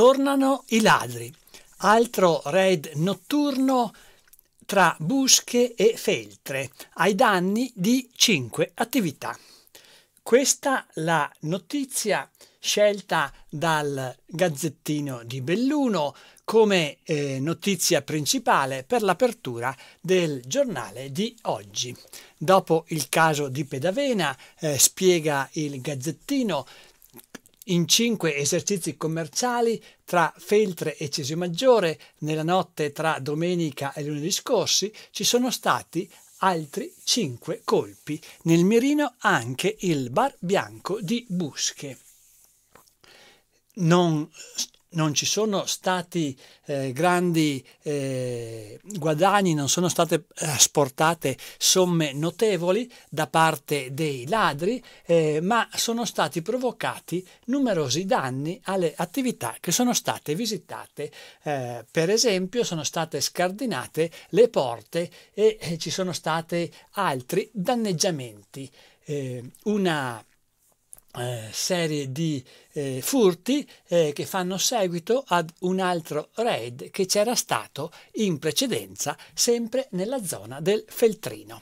Tornano i ladri. Altro raid notturno tra busche e feltre ai danni di cinque attività. Questa la notizia scelta dal Gazzettino di Belluno come eh, notizia principale per l'apertura del giornale di oggi. Dopo il caso di Pedavena, eh, spiega il Gazzettino, in cinque esercizi commerciali tra Feltre e Cesimaggiore nella notte tra domenica e lunedì scorsi ci sono stati altri cinque colpi. Nel mirino anche il bar bianco di Busche. Non non ci sono stati eh, grandi eh, guadagni, non sono state eh, asportate somme notevoli da parte dei ladri, eh, ma sono stati provocati numerosi danni alle attività che sono state visitate. Eh, per esempio sono state scardinate le porte e ci sono stati altri danneggiamenti. una eh, serie di eh, furti eh, che fanno seguito ad un altro raid che c'era stato in precedenza sempre nella zona del Feltrino.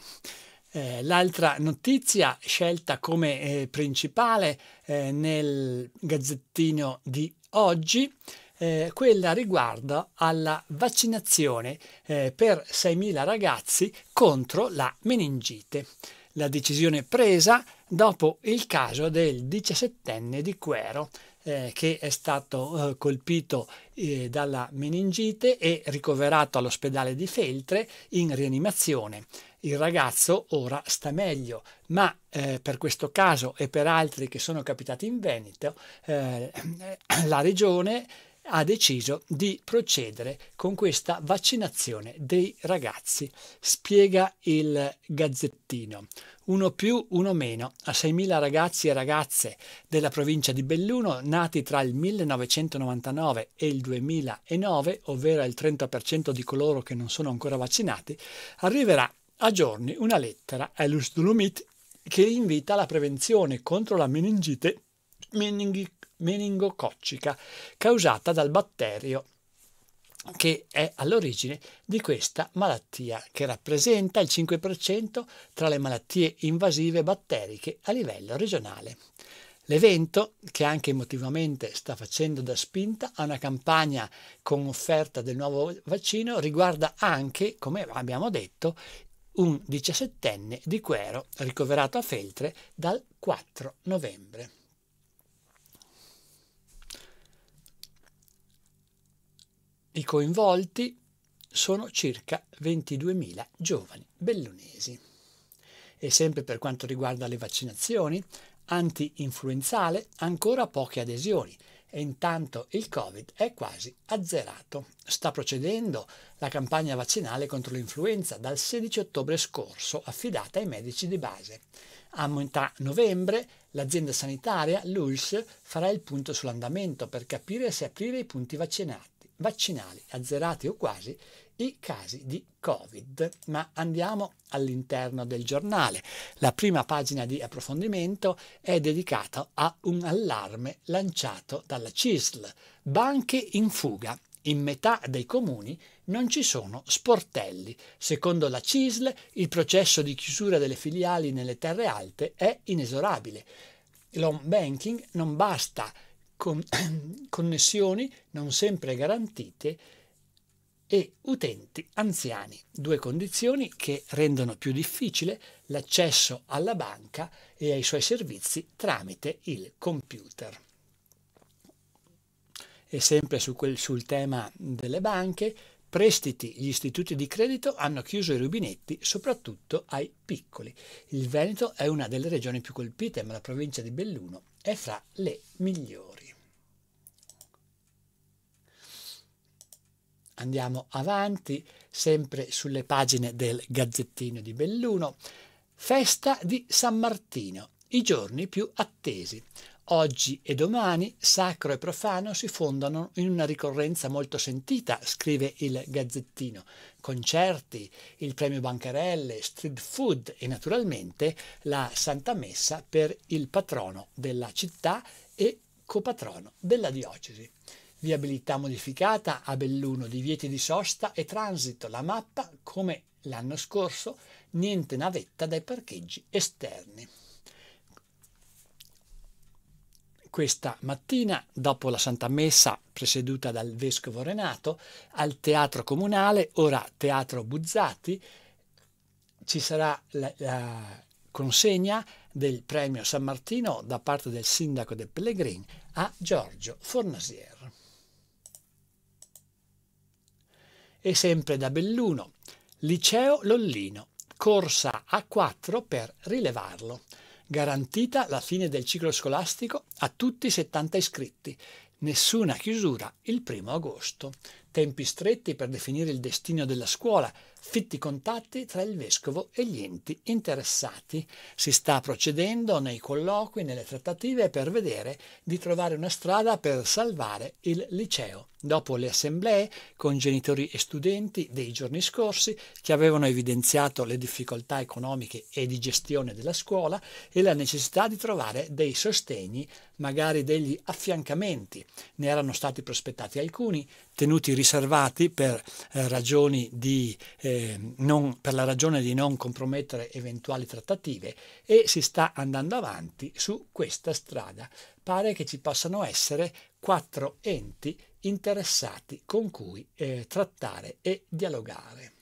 Eh, l'altra notizia scelta come eh, principale eh, nel gazzettino di oggi eh, quella riguardo alla vaccinazione eh, per 6.000 ragazzi contro la meningite. La decisione presa dopo il caso del 17enne di Quero eh, che è stato eh, colpito eh, dalla meningite e ricoverato all'ospedale di Feltre in rianimazione. Il ragazzo ora sta meglio, ma eh, per questo caso e per altri che sono capitati in Veneto, eh, la regione ha deciso di procedere con questa vaccinazione dei ragazzi, spiega il gazzettino uno più, uno meno, a 6.000 ragazzi e ragazze della provincia di Belluno nati tra il 1999 e il 2009, ovvero il 30% di coloro che non sono ancora vaccinati, arriverà a giorni una lettera Elus Dolomit che invita alla prevenzione contro la meningite meningococcica causata dal batterio che è all'origine di questa malattia che rappresenta il 5% tra le malattie invasive batteriche a livello regionale. L'evento, che anche emotivamente sta facendo da spinta a una campagna con offerta del nuovo vaccino, riguarda anche, come abbiamo detto, un 17enne di Quero ricoverato a Feltre dal 4 novembre. I coinvolti sono circa 22.000 giovani bellunesi. E sempre per quanto riguarda le vaccinazioni, anti-influenzale ancora poche adesioni e intanto il Covid è quasi azzerato. Sta procedendo la campagna vaccinale contro l'influenza dal 16 ottobre scorso affidata ai medici di base. A metà novembre l'azienda sanitaria, l'ULS, farà il punto sull'andamento per capire se aprire i punti vaccinati vaccinali azzerati o quasi i casi di Covid. Ma andiamo all'interno del giornale. La prima pagina di approfondimento è dedicata a un allarme lanciato dalla CISL. Banche in fuga. In metà dei comuni non ci sono sportelli. Secondo la CISL, il processo di chiusura delle filiali nelle terre alte è inesorabile. L'home banking non basta con connessioni non sempre garantite e utenti anziani, due condizioni che rendono più difficile l'accesso alla banca e ai suoi servizi tramite il computer. E sempre su quel, sul tema delle banche, prestiti gli istituti di credito hanno chiuso i rubinetti soprattutto ai piccoli. Il Veneto è una delle regioni più colpite, ma la provincia di Belluno è fra le migliori. Andiamo avanti, sempre sulle pagine del Gazzettino di Belluno. Festa di San Martino, i giorni più attesi. Oggi e domani sacro e profano si fondano in una ricorrenza molto sentita, scrive il Gazzettino. Concerti, il premio Bancarelle, street food e naturalmente la Santa Messa per il patrono della città e copatrono della diocesi viabilità modificata a Belluno, divieti di sosta e transito. La mappa, come l'anno scorso, niente navetta dai parcheggi esterni. Questa mattina, dopo la Santa Messa presieduta dal Vescovo Renato, al Teatro Comunale, ora Teatro Buzzati, ci sarà la, la consegna del premio San Martino da parte del sindaco del Pellegrin a Giorgio Fornasier. e sempre da Belluno. Liceo Lollino, corsa A4 per rilevarlo. Garantita la fine del ciclo scolastico a tutti i 70 iscritti. Nessuna chiusura il primo agosto. Tempi stretti per definire il destino della scuola, fitti contatti tra il vescovo e gli enti interessati. Si sta procedendo nei colloqui, nelle trattative per vedere di trovare una strada per salvare il liceo. Dopo le assemblee con genitori e studenti dei giorni scorsi che avevano evidenziato le difficoltà economiche e di gestione della scuola e la necessità di trovare dei sostegni, magari degli affiancamenti. Ne erano stati prospettati alcuni, tenuti riservati per eh, ragioni di eh, eh, non, per la ragione di non compromettere eventuali trattative e si sta andando avanti su questa strada. Pare che ci possano essere quattro enti interessati con cui eh, trattare e dialogare.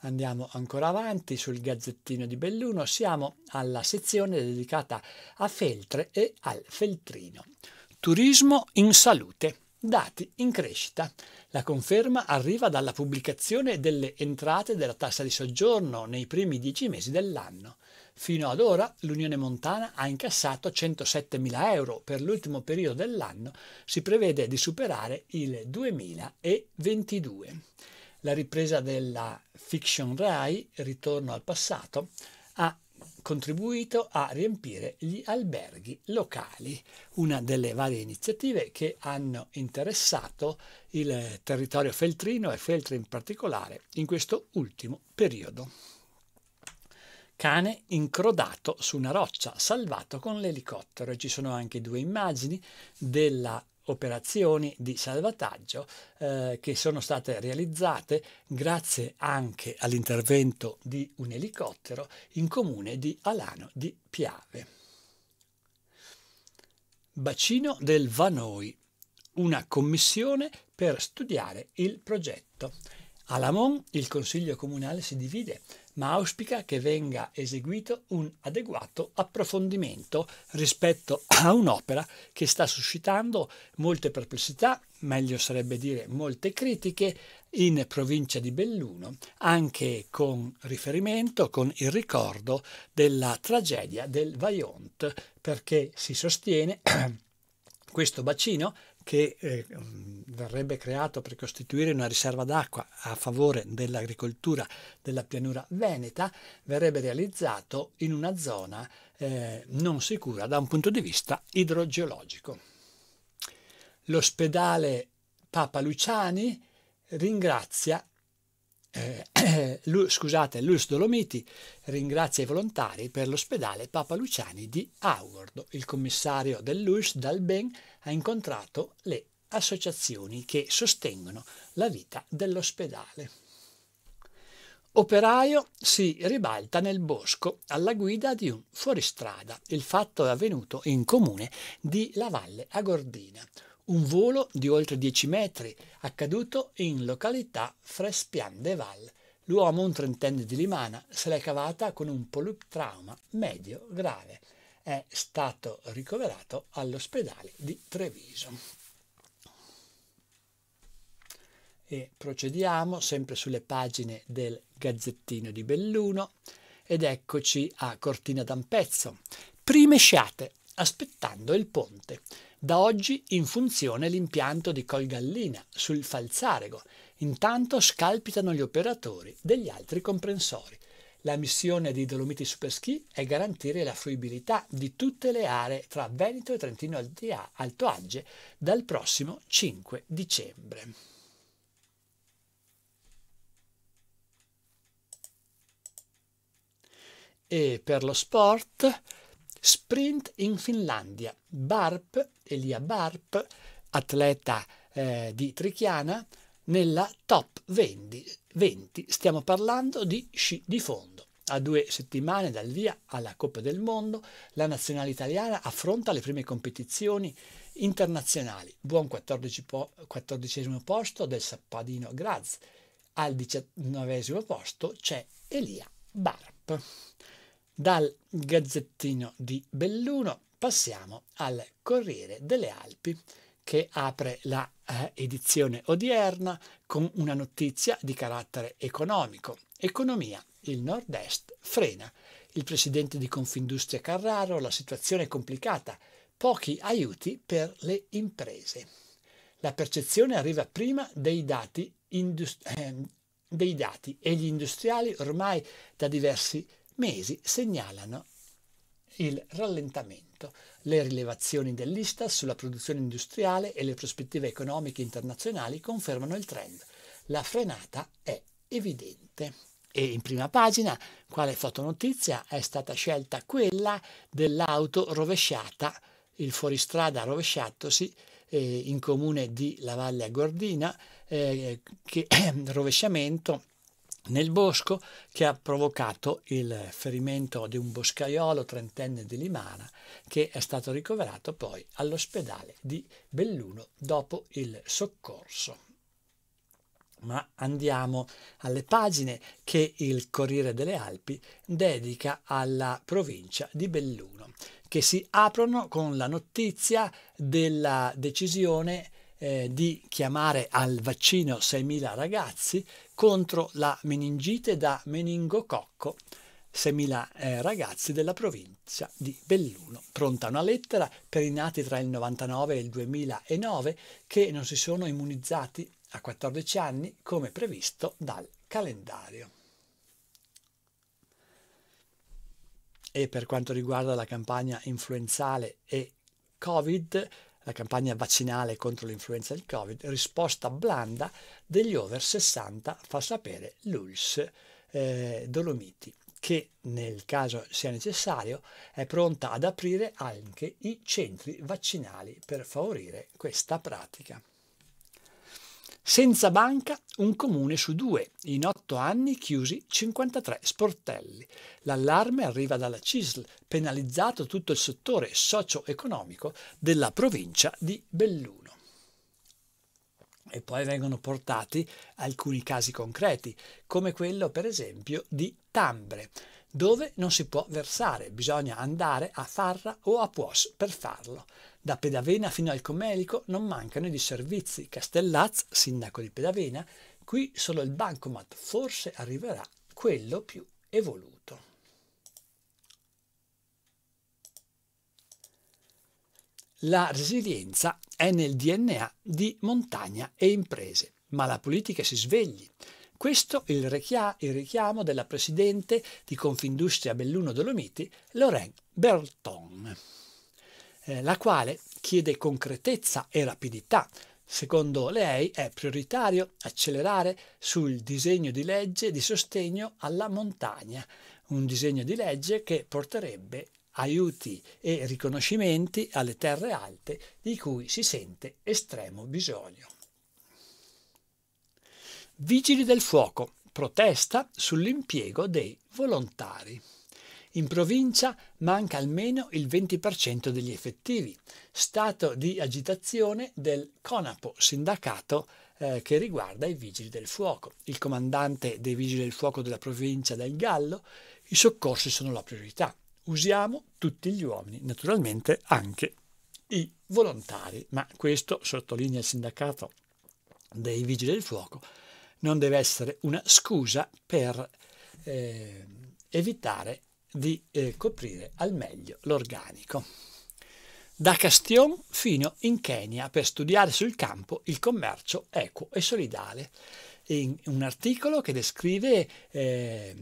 Andiamo ancora avanti sul gazzettino di Belluno, siamo alla sezione dedicata a Feltre e al Feltrino. Turismo in salute, dati in crescita. La conferma arriva dalla pubblicazione delle entrate della tassa di soggiorno nei primi dieci mesi dell'anno. Fino ad ora l'Unione Montana ha incassato 107.000 euro, per l'ultimo periodo dell'anno si prevede di superare il 2022. La ripresa della fiction RAI, ritorno al passato, ha contribuito a riempire gli alberghi locali, una delle varie iniziative che hanno interessato il territorio feltrino e Feltre in particolare in questo ultimo periodo. Cane incrodato su una roccia, salvato con l'elicottero. Ci sono anche due immagini della operazioni di salvataggio eh, che sono state realizzate grazie anche all'intervento di un elicottero in comune di Alano di Piave. Bacino del Vanoi, una commissione per studiare il progetto. A Lamon il Consiglio Comunale si divide ma auspica che venga eseguito un adeguato approfondimento rispetto a un'opera che sta suscitando molte perplessità, meglio sarebbe dire molte critiche, in provincia di Belluno, anche con riferimento, con il ricordo della tragedia del Vaillant, perché si sostiene questo bacino che eh, verrebbe creato per costituire una riserva d'acqua a favore dell'agricoltura della pianura veneta verrebbe realizzato in una zona eh, non sicura da un punto di vista idrogeologico. L'ospedale Papa Luciani ringrazia eh, scusate, Lus Dolomiti ringrazia i volontari per l'ospedale Papa Luciani di Howard. Il commissario dell'US Dalben ha incontrato le associazioni che sostengono la vita dell'ospedale. Operaio si ribalta nel bosco alla guida di un fuoristrada. Il fatto è avvenuto in comune di La Valle Agordina. Un volo di oltre 10 metri accaduto in località Frespian de Val. L'uomo, un trentenne di Limana, se l'è cavata con un poliptrauma medio grave. È stato ricoverato all'ospedale di Treviso e procediamo sempre sulle pagine del Gazzettino di Belluno ed eccoci a Cortina d'Ampezzo. Prime sciate, aspettando il ponte. Da oggi in funzione l'impianto di Colgallina sul Falzarego. Intanto scalpitano gli operatori degli altri comprensori. La missione di Dolomiti Superski è garantire la fruibilità di tutte le aree tra Veneto e Trentino Alto Adige dal prossimo 5 dicembre. E per lo sport, sprint in Finlandia. Barp, Elia Barp, atleta eh, di Trichiana, nella top 20. 20. Stiamo parlando di sci di fondo. A due settimane dal via alla Coppa del Mondo, la nazionale italiana affronta le prime competizioni internazionali. Buon 14 po- 14 posto del Sappadino Graz. Al 19 posto c'è Elia Barp. Dal Gazzettino di Belluno passiamo al Corriere delle Alpi che apre la eh, edizione odierna con una notizia di carattere economico. Economia, il nord-est frena. Il presidente di Confindustria Carraro, la situazione è complicata, pochi aiuti per le imprese. La percezione arriva prima dei dati, indust- eh, dei dati e gli industriali ormai da diversi anni mesi segnalano il rallentamento. Le rilevazioni dell'Istat sulla produzione industriale e le prospettive economiche internazionali confermano il trend. La frenata è evidente. E in prima pagina, quale fotonotizia, è stata scelta quella dell'auto rovesciata, il fuoristrada rovesciatosi eh, in comune di La Valle a Gordina, eh, che rovesciamento nel bosco che ha provocato il ferimento di un boscaiolo trentenne di Limana che è stato ricoverato poi all'ospedale di Belluno dopo il soccorso. Ma andiamo alle pagine che il Corriere delle Alpi dedica alla provincia di Belluno, che si aprono con la notizia della decisione eh, di chiamare al vaccino 6.000 ragazzi contro la meningite da meningococco 6.000 eh, ragazzi della provincia di Belluno. Pronta una lettera per i nati tra il 99 e il 2009 che non si sono immunizzati a 14 anni come previsto dal calendario. E per quanto riguarda la campagna influenzale e Covid, la campagna vaccinale contro l'influenza del Covid, risposta blanda degli over 60, fa sapere l'ULS eh, Dolomiti, che nel caso sia necessario è pronta ad aprire anche i centri vaccinali per favorire questa pratica. Senza banca un comune su due, in otto anni chiusi 53 sportelli. L'allarme arriva dalla CISL, penalizzato tutto il settore socio-economico della provincia di Belluno. E poi vengono portati alcuni casi concreti, come quello per esempio di Tambre, dove non si può versare, bisogna andare a Farra o a Puos per farlo. Da Pedavena fino al Comelico non mancano i servizi. Castellaz, sindaco di Pedavena, qui solo il bancomat forse arriverà quello più evoluto. La resilienza è nel DNA di montagna e imprese, ma la politica si svegli. Questo il, il richiamo della presidente di Confindustria Belluno Dolomiti, Lorraine Berton eh, la quale chiede concretezza e rapidità. Secondo lei è prioritario accelerare sul disegno di legge di sostegno alla montagna, un disegno di legge che porterebbe aiuti e riconoscimenti alle terre alte di cui si sente estremo bisogno. Vigili del fuoco, protesta sull'impiego dei volontari. In provincia manca almeno il 20% degli effettivi. Stato di agitazione del CONAPO, sindacato eh, che riguarda i vigili del fuoco. Il comandante dei vigili del fuoco della provincia del Gallo, i soccorsi sono la priorità. Usiamo tutti gli uomini, naturalmente anche i volontari, ma questo sottolinea il sindacato dei vigili del fuoco, non deve essere una scusa per eh, evitare di eh, coprire al meglio l'organico. Da Castion fino in Kenya per studiare sul campo il commercio equo e solidale, in un articolo che descrive eh,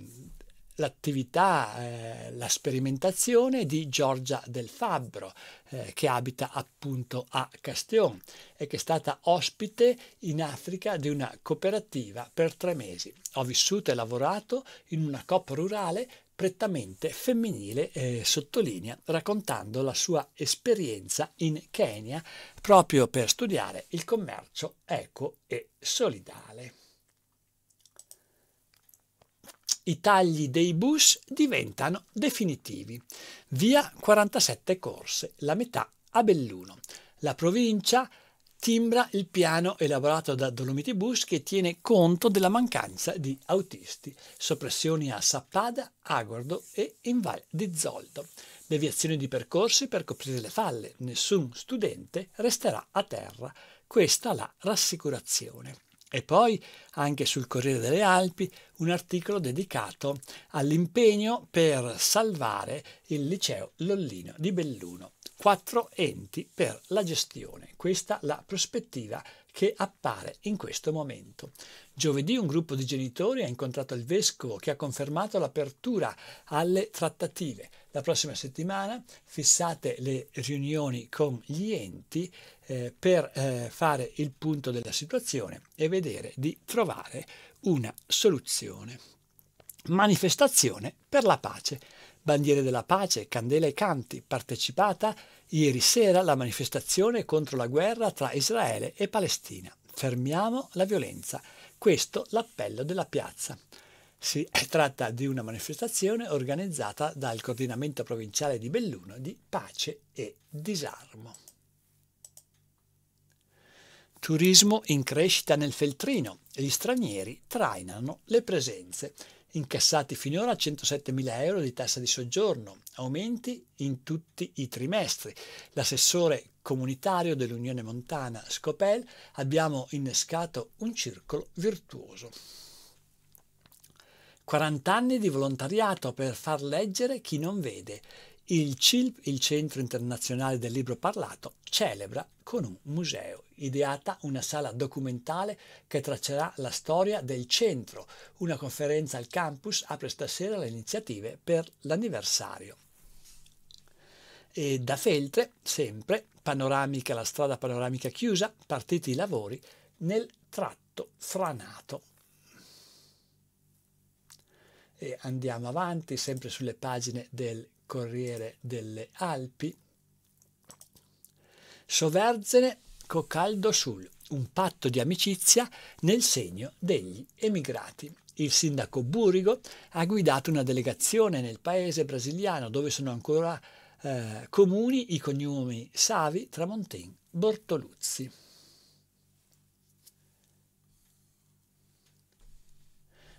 l'attività, eh, la sperimentazione di Giorgia del Fabbro, eh, che abita appunto a Castion e che è stata ospite in Africa di una cooperativa per tre mesi. Ho vissuto e lavorato in una COP rurale prettamente femminile, eh, sottolinea, raccontando la sua esperienza in Kenya proprio per studiare il commercio eco e solidale. I tagli dei bus diventano definitivi. Via 47 corse, la metà a Belluno. La provincia timbra il piano elaborato da Dolomiti Bus che tiene conto della mancanza di autisti, soppressioni a Sappada, Aguardo e in Val di Zoldo, deviazioni di percorsi per coprire le falle, nessun studente resterà a terra, questa la rassicurazione. E poi, anche sul Corriere delle Alpi, un articolo dedicato all'impegno per salvare il liceo Lollino di Belluno quattro enti per la gestione. Questa la prospettiva che appare in questo momento. Giovedì un gruppo di genitori ha incontrato il vescovo che ha confermato l'apertura alle trattative. La prossima settimana fissate le riunioni con gli enti eh, per eh, fare il punto della situazione e vedere di trovare una soluzione. Manifestazione per la pace. Bandiere della pace, candela e canti, partecipata ieri sera alla manifestazione contro la guerra tra Israele e Palestina. Fermiamo la violenza. Questo l'appello della piazza. Si tratta di una manifestazione organizzata dal coordinamento provinciale di Belluno di pace e disarmo. Turismo in crescita nel Feltrino. Gli stranieri trainano le presenze incassati finora 107.000 euro di tassa di soggiorno, aumenti in tutti i trimestri. L'assessore comunitario dell'Unione Montana Scopel abbiamo innescato un circolo virtuoso. 40 anni di volontariato per far leggere chi non vede. Il CILP, il Centro Internazionale del Libro Parlato, celebra con un museo, ideata una sala documentale che traccerà la storia del centro. Una conferenza al campus apre stasera le iniziative per l'anniversario. E da Feltre, sempre, panoramica la strada panoramica chiusa, partiti i lavori nel tratto franato. E andiamo avanti, sempre sulle pagine del Corriere delle Alpi. Soverzene Cocaldo Sul, un patto di amicizia nel segno degli emigrati. Il sindaco Burigo ha guidato una delegazione nel paese brasiliano dove sono ancora eh, comuni i cognomi Savi, Tramontin, Bortoluzzi.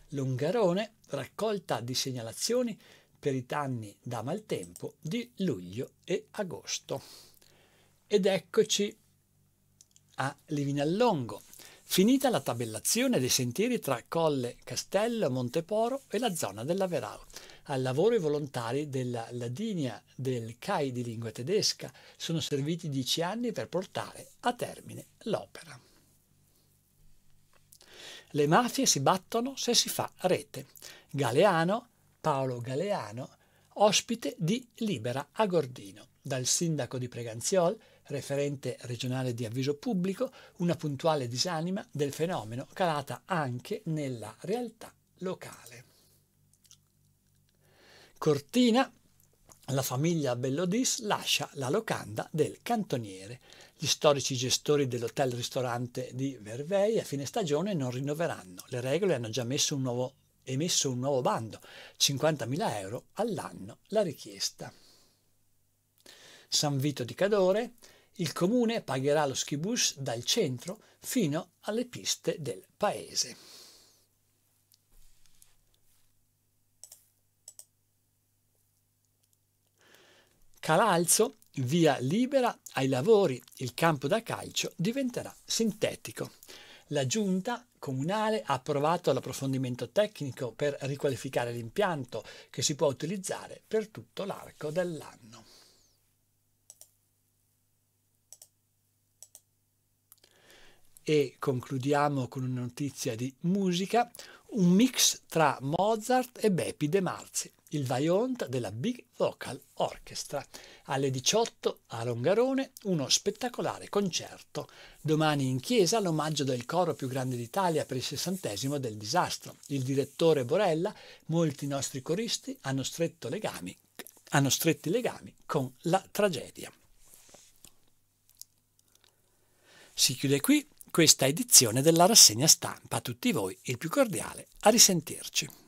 Lungarone, raccolta di segnalazioni per i danni da maltempo di luglio e agosto. Ed eccoci a Livinallongo. Finita la tabellazione dei sentieri tra Colle Castello, Monteporo e la zona della Verau, al lavoro i volontari della Ladinia del CAI di lingua tedesca sono serviti dieci anni per portare a termine l'opera. Le mafie si battono se si fa rete. Galeano Paolo Galeano, ospite di Libera a Gordino, dal sindaco di Preganziol, referente regionale di avviso pubblico, una puntuale disanima del fenomeno calata anche nella realtà locale. Cortina, la famiglia Bellodis lascia la locanda del cantoniere. Gli storici gestori dell'hotel ristorante di Vervei a fine stagione non rinnoveranno. Le regole hanno già messo un nuovo emesso un nuovo bando, 50.000 euro all'anno la richiesta. San Vito di Cadore, il comune pagherà lo skibus dal centro fino alle piste del paese. Calalzo, via libera ai lavori, il campo da calcio diventerà sintetico. La giunta comunale ha approvato l'approfondimento tecnico per riqualificare l'impianto che si può utilizzare per tutto l'arco dell'anno. e concludiamo con una notizia di musica, un mix tra Mozart e Beppi De Marzi, il Vaillant della Big Vocal Orchestra. Alle 18 a Longarone uno spettacolare concerto. Domani in chiesa l'omaggio del coro più grande d'Italia per il sessantesimo del disastro. Il direttore Borella, molti nostri coristi hanno, legami, hanno stretti legami con la tragedia. Si chiude qui questa edizione della rassegna stampa. A tutti voi il più cordiale a risentirci.